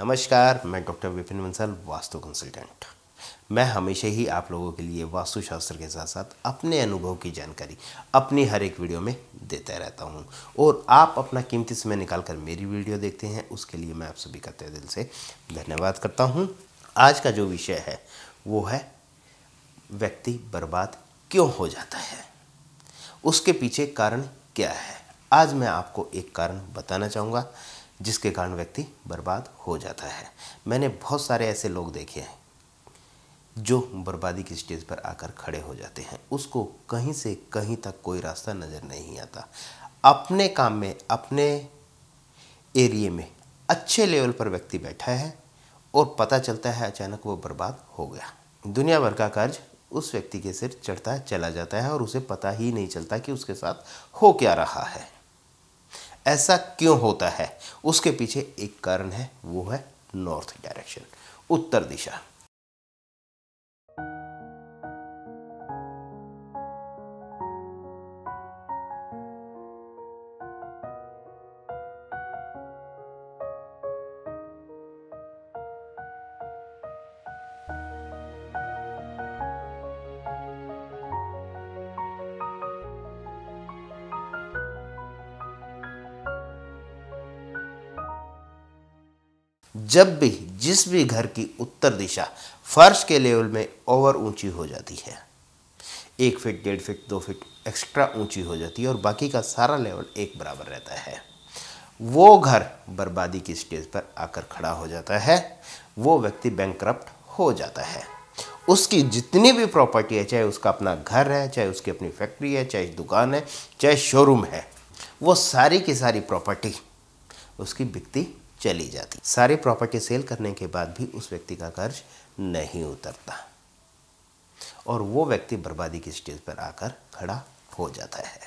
नमस्कार मैं doctor Vipin Bansal vastu consultant मैं हमेशा ही आप लोगों के लिए वास्तुशास्त्र के साथ साथ अपने अनुभव की जानकारी अपनी हर एक वीडियो में देता रहता हूं और आप अपना कीमती समय निकाल कर मेरी वीडियो देखते हैं उसके लिए मैं आप सभी का तय दिल से धन्यवाद करता हूँ आज का जो विषय है वो है व्यक्ति बर्बाद क्यों हो जाता है उसके पीछे कारण क्या है आज मैं आपको एक कारण बताना चाहूँगा जिसके कारण व्यक्ति बर्बाद हो जाता है मैंने बहुत सारे ऐसे लोग देखे हैं जो बर्बादी की स्टेज पर आकर खड़े हो जाते हैं उसको कहीं से कहीं तक कोई रास्ता नज़र नहीं आता अपने काम में अपने एरिए में अच्छे लेवल पर व्यक्ति बैठा है और पता चलता है अचानक वो बर्बाद हो गया दुनिया भर का कर्ज उस व्यक्ति के सिर चढ़ता चला जाता है और उसे पता ही नहीं चलता कि उसके साथ हो क्या रहा है ऐसा क्यों होता है उसके पीछे एक कारण है वो है नॉर्थ डायरेक्शन उत्तर दिशा जब भी जिस भी घर की उत्तर दिशा फर्श के लेवल में ओवर ऊंची हो जाती है एक फिट डेढ़ फिट दो फिट एक्स्ट्रा ऊंची हो जाती है और बाकी का सारा लेवल एक बराबर रहता है वो घर बर्बादी की स्टेज पर आकर खड़ा हो जाता है वो व्यक्ति बैंक हो जाता है उसकी जितनी भी प्रॉपर्टी है चाहे उसका अपना घर है चाहे उसकी अपनी फैक्ट्री है चाहे दुकान है चाहे शोरूम है वो सारी की सारी प्रॉपर्टी उसकी बिकती चली जाती सारे प्रॉपर्टी सेल करने के बाद भी उस व्यक्ति का कर्ज नहीं उतरता और वो व्यक्ति बर्बादी की स्टेज पर आकर खड़ा हो जाता है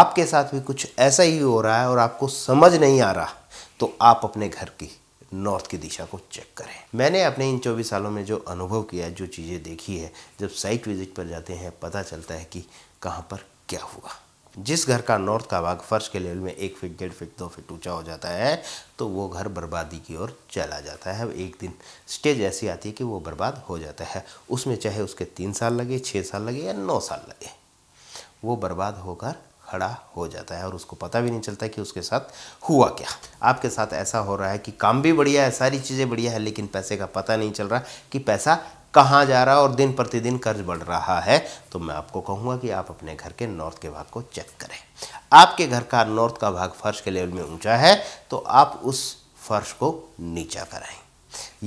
आपके साथ भी कुछ ऐसा ही हो रहा है और आपको समझ नहीं आ रहा तो आप अपने घर की नॉर्थ की दिशा को चेक करें मैंने अपने इन चौबीस सालों में जो अनुभव किया जो चीज़ें देखी है जब साइट विजिट पर जाते हैं पता चलता है कि कहाँ पर क्या हुआ जिस घर का नॉर्थ का भाग फर्श के लेवल में एक फीट डेढ़ फीट दो फीट ऊंचा हो जाता है तो वो घर बर्बादी की ओर चला जाता है एक दिन स्टेज ऐसी आती है कि वो बर्बाद हो जाता है उसमें चाहे उसके तीन साल लगे छः साल लगे या नौ साल लगे वो बर्बाद होकर खड़ा हो जाता है और उसको पता भी नहीं चलता कि उसके साथ हुआ क्या आपके साथ ऐसा हो रहा है कि काम भी बढ़िया है सारी चीज़ें बढ़िया है लेकिन पैसे का पता नहीं चल रहा कि पैसा कहाँ जा रहा है और दिन प्रतिदिन कर्ज बढ़ रहा है तो मैं आपको कहूँगा कि आप अपने घर के नॉर्थ के भाग को चेक करें आपके घर का नॉर्थ का भाग फर्श के लेवल में ऊंचा है तो आप उस फर्श को नीचा कराएं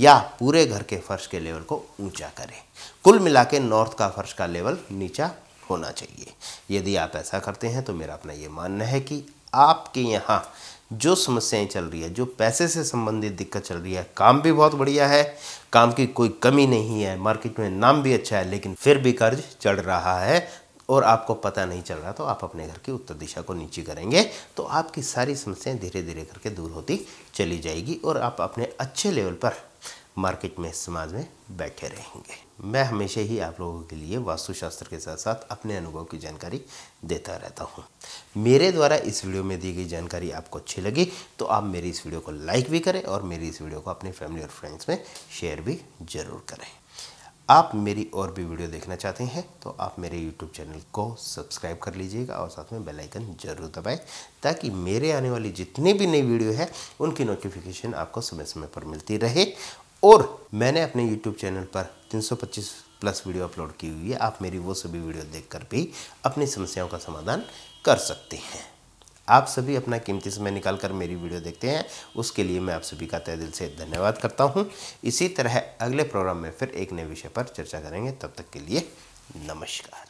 या पूरे घर के फर्श के लेवल को ऊंचा करें कुल मिला के नॉर्थ का फर्श का लेवल नीचा होना चाहिए यदि आप ऐसा करते हैं तो मेरा अपना ये मानना है कि आपके यहाँ जो समस्याएं चल रही है जो पैसे से संबंधित दिक्कत चल रही है काम भी बहुत बढ़िया है काम की कोई कमी नहीं है मार्केट में नाम भी अच्छा है लेकिन फिर भी कर्ज चढ़ रहा है और आपको पता नहीं चल रहा तो आप अपने घर की उत्तर दिशा को नीचे करेंगे तो आपकी सारी समस्याएं धीरे धीरे करके दूर होती चली जाएगी और आप अपने अच्छे लेवल पर मार्केट में समाज में बैठे रहेंगे मैं हमेशा ही आप लोगों के लिए वास्तुशास्त्र के साथ साथ अपने अनुभव की जानकारी देता रहता हूँ मेरे द्वारा इस वीडियो में दी गई जानकारी आपको अच्छी लगी तो आप मेरी इस वीडियो को लाइक भी करें और मेरी इस वीडियो को अपने फैमिली और फ्रेंड्स में शेयर भी ज़रूर करें आप मेरी और भी वीडियो देखना चाहते हैं तो आप मेरे यूट्यूब चैनल को सब्सक्राइब कर लीजिएगा और साथ में बेल आइकन जरूर दबाएं ताकि मेरे आने वाली जितनी भी नई वीडियो है उनकी नोटिफिकेशन आपको समय समय पर मिलती रहे और मैंने अपने YouTube चैनल पर 325 प्लस वीडियो अपलोड की हुई है आप मेरी वो सभी वीडियो देखकर भी अपनी समस्याओं का समाधान कर सकते हैं आप सभी अपना कीमती समय निकाल कर मेरी वीडियो देखते हैं उसके लिए मैं आप सभी का तय दिल से धन्यवाद करता हूँ इसी तरह अगले प्रोग्राम में फिर एक नए विषय पर चर्चा करेंगे तब तक के लिए नमस्कार